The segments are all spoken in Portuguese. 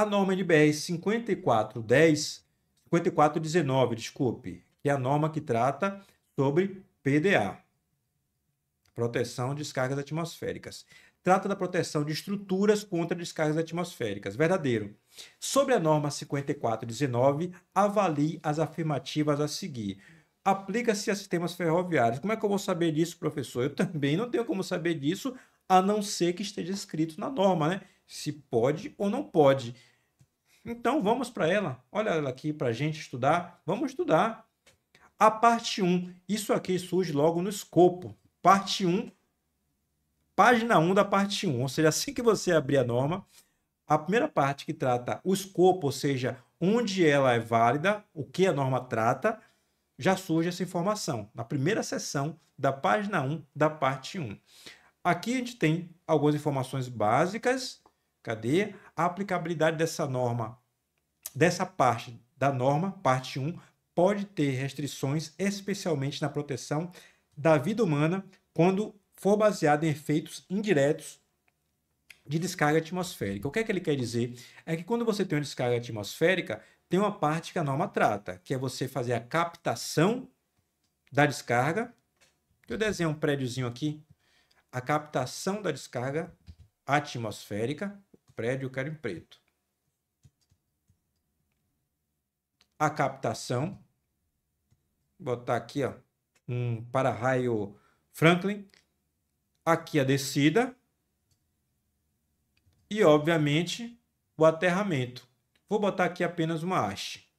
A norma NBR 5410, 5419, desculpe, que é a norma que trata sobre PDA, proteção de descargas atmosféricas. Trata da proteção de estruturas contra descargas atmosféricas. Verdadeiro. Sobre a norma 5419, avalie as afirmativas a seguir. Aplica-se a sistemas ferroviários. Como é que eu vou saber disso, professor? Eu também não tenho como saber disso, a não ser que esteja escrito na norma, né? Se pode ou não pode. Então vamos para ela. Olha ela aqui para a gente estudar. Vamos estudar. A parte 1, isso aqui surge logo no escopo. Parte 1, página 1 da parte 1. Ou seja, assim que você abrir a norma, a primeira parte que trata o escopo, ou seja, onde ela é válida, o que a norma trata, já surge essa informação. Na primeira seção da página 1 da parte 1. Aqui a gente tem algumas informações básicas Cadê a aplicabilidade dessa norma? Dessa parte da norma, parte 1, pode ter restrições, especialmente na proteção da vida humana, quando for baseada em efeitos indiretos de descarga atmosférica. O que é que ele quer dizer? É que quando você tem uma descarga atmosférica, tem uma parte que a norma trata, que é você fazer a captação da descarga. Eu desenho um prédiozinho aqui. A captação da descarga atmosférica prédio eu quero em preto. A captação, botar aqui ó, um para-raio Franklin, aqui a descida e, obviamente, o aterramento. Vou botar aqui apenas uma haste.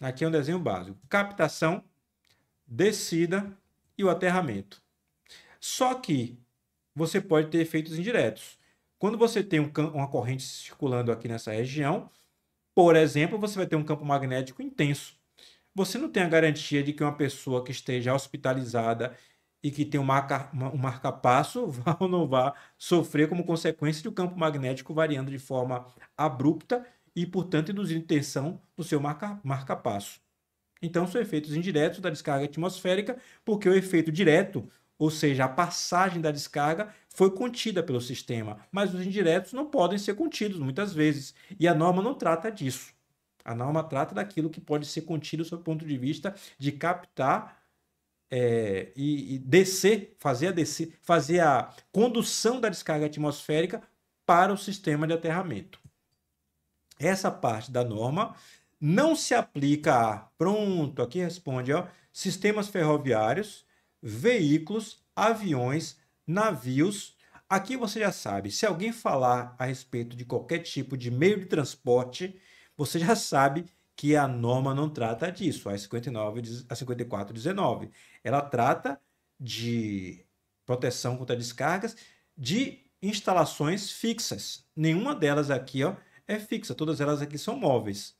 Aqui é um desenho básico. Captação, descida e o aterramento. Só que você pode ter efeitos indiretos. Quando você tem um, uma corrente circulando aqui nessa região, por exemplo, você vai ter um campo magnético intenso. Você não tem a garantia de que uma pessoa que esteja hospitalizada e que tem um, marca, um marcapasso vá ou não vá sofrer como consequência do campo magnético variando de forma abrupta e, portanto, induzindo tensão no seu marca, marcapasso. Então, são efeitos indiretos da descarga atmosférica, porque o efeito direto ou seja, a passagem da descarga foi contida pelo sistema, mas os indiretos não podem ser contidos muitas vezes, e a norma não trata disso. A norma trata daquilo que pode ser contido sob o ponto de vista de captar é, e, e, descer, fazer a descer, fazer a condução da descarga atmosférica para o sistema de aterramento. Essa parte da norma não se aplica a, pronto, aqui responde, ó, sistemas ferroviários veículos, aviões, navios. Aqui você já sabe, se alguém falar a respeito de qualquer tipo de meio de transporte, você já sabe que a norma não trata disso, a 59 a 5419. Ela trata de proteção contra descargas de instalações fixas. Nenhuma delas aqui, ó, é fixa, todas elas aqui são móveis.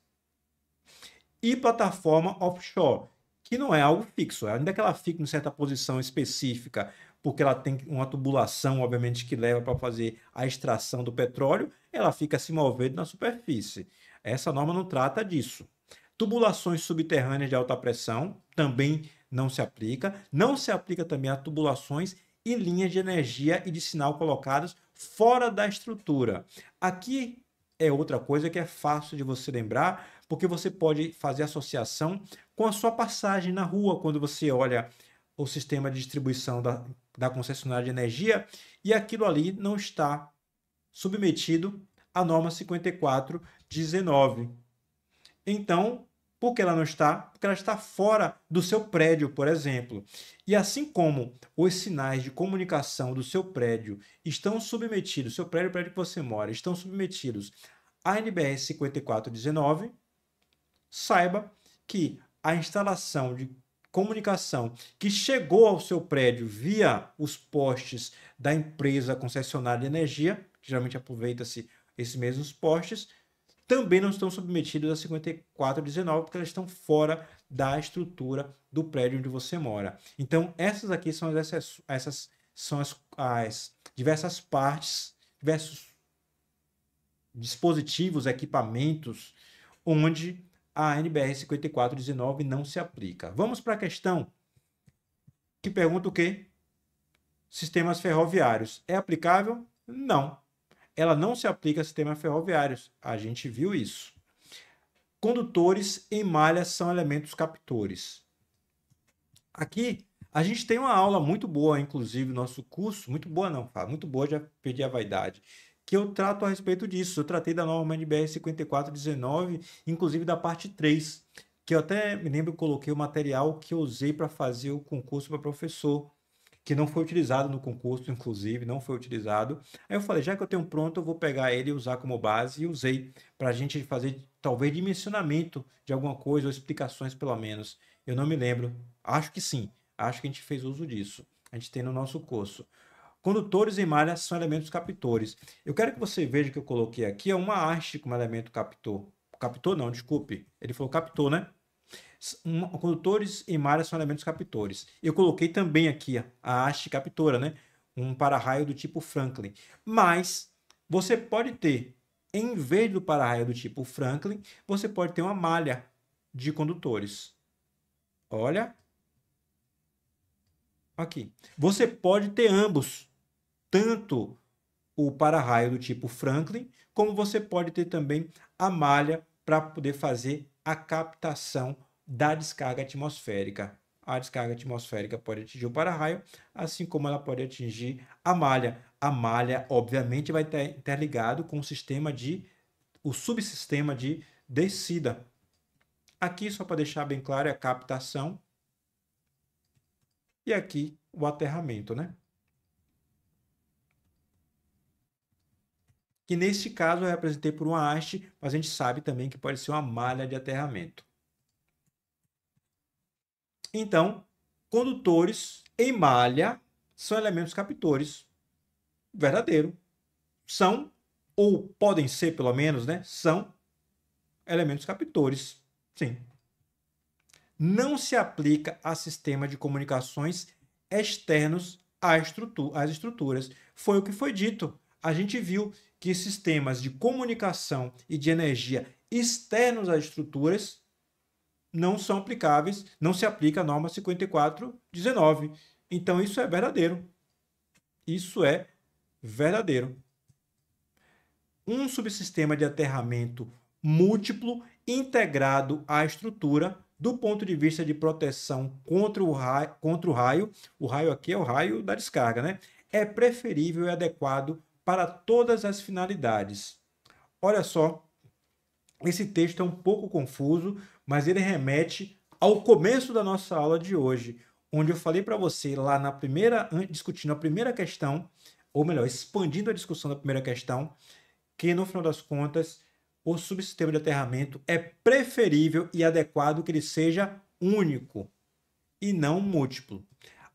E plataforma offshore que não é algo fixo. Ainda que ela fique em certa posição específica, porque ela tem uma tubulação, obviamente, que leva para fazer a extração do petróleo, ela fica se movendo na superfície. Essa norma não trata disso. Tubulações subterrâneas de alta pressão também não se aplica. Não se aplica também a tubulações e linhas de energia e de sinal colocadas fora da estrutura. Aqui é outra coisa que é fácil de você lembrar, porque você pode fazer associação com a sua passagem na rua, quando você olha o sistema de distribuição da, da concessionária de energia e aquilo ali não está submetido à norma 5419. Então, por que ela não está? Porque ela está fora do seu prédio, por exemplo. E assim como os sinais de comunicação do seu prédio estão submetidos, seu prédio, o prédio que você mora, estão submetidos à NBR 5419, saiba que a instalação de comunicação que chegou ao seu prédio via os postes da empresa concessionária de energia, geralmente aproveita-se esses mesmos postes, também não estão submetidos a 5419, porque elas estão fora da estrutura do prédio onde você mora. Então, essas aqui são as, essas são as, as diversas partes, diversos dispositivos, equipamentos, onde a NBR 5419 não se aplica. Vamos para a questão que pergunta o quê? Sistemas ferroviários. É aplicável? Não ela não se aplica a sistemas ferroviários. A gente viu isso. Condutores em malha são elementos captores. Aqui a gente tem uma aula muito boa, inclusive, nosso curso, muito boa não, Fábio, muito boa, já perdi a vaidade, que eu trato a respeito disso. Eu tratei da norma NBR 5419, inclusive da parte 3, que eu até me lembro que coloquei o material que eu usei para fazer o concurso para professor, que não foi utilizado no concurso, inclusive, não foi utilizado. Aí eu falei, já que eu tenho pronto, eu vou pegar ele e usar como base e usei para a gente fazer talvez dimensionamento de alguma coisa ou explicações pelo menos. Eu não me lembro. Acho que sim. Acho que a gente fez uso disso. A gente tem no nosso curso. Condutores em malha são elementos captores. Eu quero que você veja que eu coloquei aqui é uma haste como elemento captor. Captor não, desculpe. Ele falou captor, né? condutores e malhas são elementos captores. Eu coloquei também aqui a haste captora, né? um para-raio do tipo Franklin. Mas você pode ter, em vez do para-raio do tipo Franklin, você pode ter uma malha de condutores. Olha. Aqui. Você pode ter ambos, tanto o para-raio do tipo Franklin, como você pode ter também a malha para poder fazer a captação da descarga atmosférica. A descarga atmosférica pode atingir o para-raio, assim como ela pode atingir a malha. A malha, obviamente, vai estar interligado com o sistema de o subsistema de descida. Aqui, só para deixar bem claro, é a captação e aqui o aterramento, né? que neste caso eu representei por uma haste, mas a gente sabe também que pode ser uma malha de aterramento. Então, condutores em malha são elementos captores. Verdadeiro. São, ou podem ser pelo menos, né? São elementos captores. Sim. Não se aplica a sistema de comunicações externos à estrutura, às estruturas. Foi o que foi dito. A gente viu que sistemas de comunicação e de energia externos às estruturas não são aplicáveis, não se aplica a norma 5419. Então isso é verdadeiro. Isso é verdadeiro. Um subsistema de aterramento múltiplo integrado à estrutura do ponto de vista de proteção contra o, raio, contra o raio, o raio aqui é o raio da descarga, né? É preferível e adequado para todas as finalidades. Olha só, esse texto é um pouco confuso, mas ele remete ao começo da nossa aula de hoje, onde eu falei para você lá na primeira, discutindo a primeira questão, ou melhor, expandindo a discussão da primeira questão, que no final das contas o subsistema de aterramento é preferível e adequado que ele seja único e não múltiplo.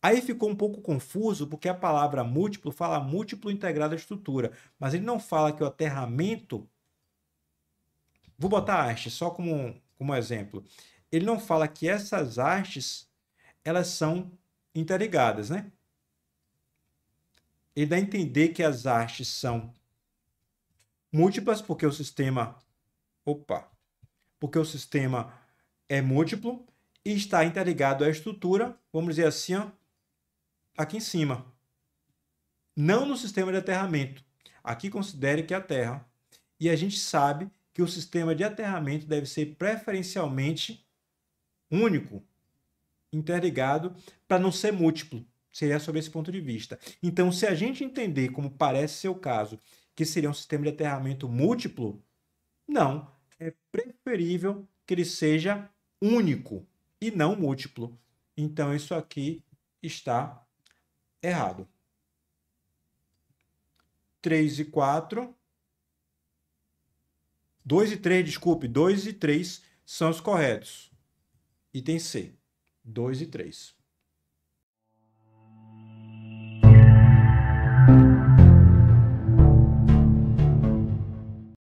Aí ficou um pouco confuso porque a palavra múltiplo fala múltiplo integrado à estrutura, mas ele não fala que o aterramento. Vou botar haste só como, como exemplo. Ele não fala que essas hastes elas são interligadas, né? Ele dá a entender que as hastes são múltiplas porque o sistema, opa, porque o sistema é múltiplo e está interligado à estrutura, vamos dizer assim, ó, aqui em cima. Não no sistema de aterramento. Aqui considere que é a terra. E a gente sabe que o sistema de aterramento deve ser preferencialmente único, interligado, para não ser múltiplo. Seria sobre esse ponto de vista. Então, se a gente entender, como parece ser o caso, que seria um sistema de aterramento múltiplo, não. É preferível que ele seja único e não múltiplo. Então, isso aqui está errado. 3 e 4. 2 e 3, desculpe. 2 e 3 são os corretos. Item C. 2 e 3.